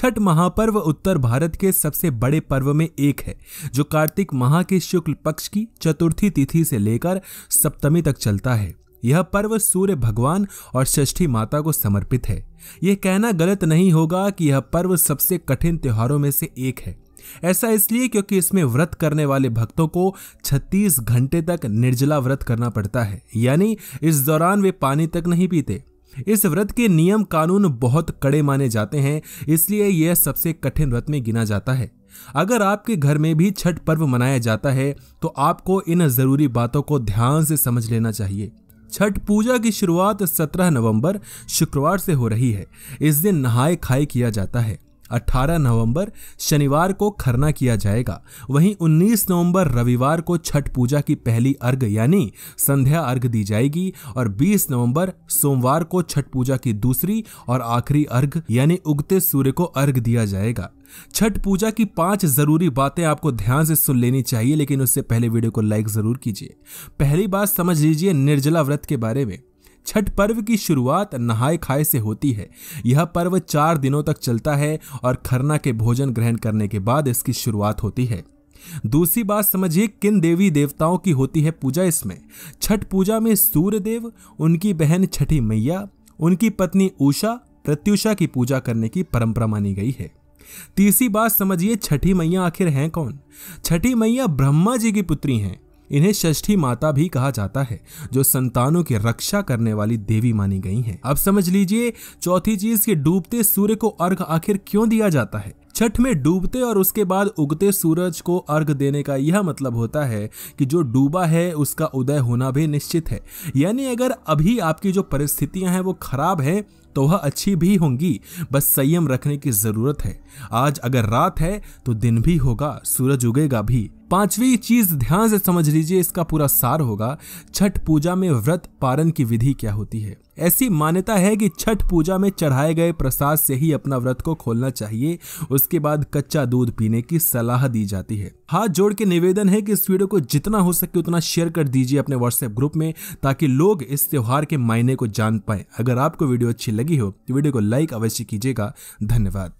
छठ महापर्व उत्तर भारत के सबसे बड़े पर्व में एक है जो कार्तिक माह के शुक्ल पक्ष की चतुर्थी तिथि से लेकर सप्तमी तक चलता है यह पर्व सूर्य भगवान और षष्ठी माता को समर्पित है यह कहना गलत नहीं होगा कि यह पर्व सबसे कठिन त्योहारों में से एक है ऐसा इसलिए क्योंकि इसमें व्रत करने वाले भक्तों को 36 घंटे तक निर्जला व्रत करना पड़ता है यानी इस दौरान वे पानी तक नहीं पीते इस व्रत के नियम कानून बहुत कड़े माने जाते हैं इसलिए यह सबसे कठिन व्रत में गिना जाता है अगर आपके घर में भी छठ पर्व मनाया जाता है तो आपको इन जरूरी बातों को ध्यान से समझ लेना चाहिए छठ पूजा की शुरुआत 17 नवंबर शुक्रवार से हो रही है इस दिन नहाए खाए किया जाता है 18 नवंबर शनिवार को खरना किया जाएगा वहीं 19 नवंबर रविवार को छठ पूजा की पहली अर्घ यानी संध्या अर्घ दी जाएगी और 20 नवंबर सोमवार को छठ पूजा की दूसरी और आखिरी अर्घ यानी उगते सूर्य को अर्घ दिया जाएगा छठ पूजा की पांच जरूरी बातें आपको ध्यान से सुन लेनी चाहिए लेकिन उससे पहले वीडियो को लाइक जरूर कीजिए पहली बात समझ लीजिए निर्जला व्रत के बारे में छठ पर्व की शुरुआत नहाए खाए से होती है यह पर्व चार दिनों तक चलता है और खरना के भोजन ग्रहण करने के बाद इसकी शुरुआत होती है दूसरी बात समझिए किन देवी देवताओं की होती है पूजा इसमें छठ पूजा में सूर्य देव उनकी बहन छठी मैया उनकी पत्नी उषा प्रत्युषा की पूजा करने की परंपरा मानी गई है तीसरी बात समझिए छठी मैया आखिर हैं कौन छठी मैया ब्रह्मा जी की पुत्री हैं इन्हें षष्ठी माता भी कहा जाता है जो संतानों की रक्षा करने वाली देवी मानी गई हैं। अब समझ लीजिए चौथी चीज के डूबते सूर्य को अर्घ आखिर क्यों दिया जाता है छठ में डूबते और उसके बाद उगते सूरज को अर्घ देने का यह मतलब होता है कि जो डूबा है उसका उदय होना भी निश्चित है यानी अगर अभी आपकी जो परिस्थितियां हैं वो खराब हैं तो वह अच्छी भी होंगी बस संयम रखने की ज़रूरत है आज अगर रात है तो दिन भी होगा सूरज उगेगा भी पांचवी चीज ध्यान से समझ लीजिए इसका पूरा सार होगा छठ पूजा में व्रत पारण की विधि क्या होती है ऐसी मान्यता है कि छठ पूजा में चढ़ाए गए प्रसाद से ही अपना व्रत को खोलना चाहिए उसके बाद कच्चा दूध पीने की सलाह दी जाती है हाथ जोड़ के निवेदन है कि इस वीडियो को जितना हो सके उतना शेयर कर दीजिए अपने व्हाट्सएप ग्रुप में ताकि लोग इस त्योहार के मायने को जान पाए अगर आपको वीडियो अच्छी लगी हो तो वीडियो को लाइक अवश्य कीजिएगा धन्यवाद